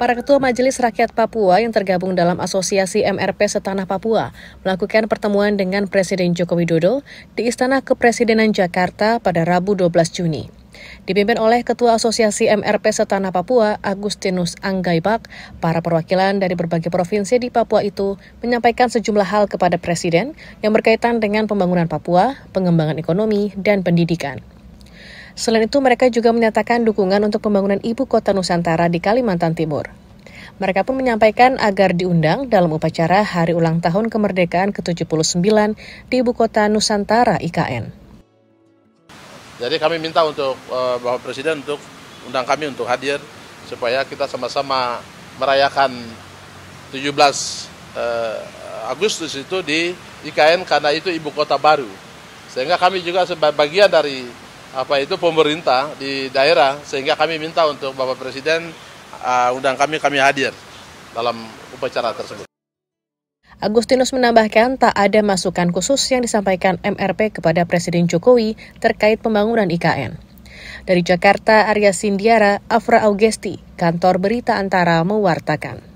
Para ketua Majelis Rakyat Papua yang tergabung dalam Asosiasi MRP Setanah Papua melakukan pertemuan dengan Presiden Joko Widodo di Istana Kepresidenan Jakarta pada Rabu 12 Juni. Dipimpin oleh Ketua Asosiasi MRP Setanah Papua, Agustinus Anggaibak, para perwakilan dari berbagai provinsi di Papua itu menyampaikan sejumlah hal kepada Presiden yang berkaitan dengan pembangunan Papua, pengembangan ekonomi, dan pendidikan. Selain itu, mereka juga menyatakan dukungan untuk pembangunan ibu kota Nusantara di Kalimantan Timur. Mereka pun menyampaikan agar diundang dalam upacara Hari Ulang Tahun Kemerdekaan ke-79 di Ibu Kota Nusantara IKN. Jadi kami minta untuk uh, Bapak Presiden untuk undang kami untuk hadir supaya kita sama-sama merayakan 17 uh, eh, Agustus itu di IKN karena itu ibu kota baru. Sehingga kami juga sebagai bagian dari apa itu pemerintah di daerah sehingga kami minta untuk Bapak Presiden uh, undang kami kami hadir dalam upacara tersebut. Agustinus menambahkan tak ada masukan khusus yang disampaikan MRP kepada Presiden Jokowi terkait pembangunan IKN. Dari Jakarta, Arya Sindiara, Afra Augesti, Kantor Berita Antara mewartakan.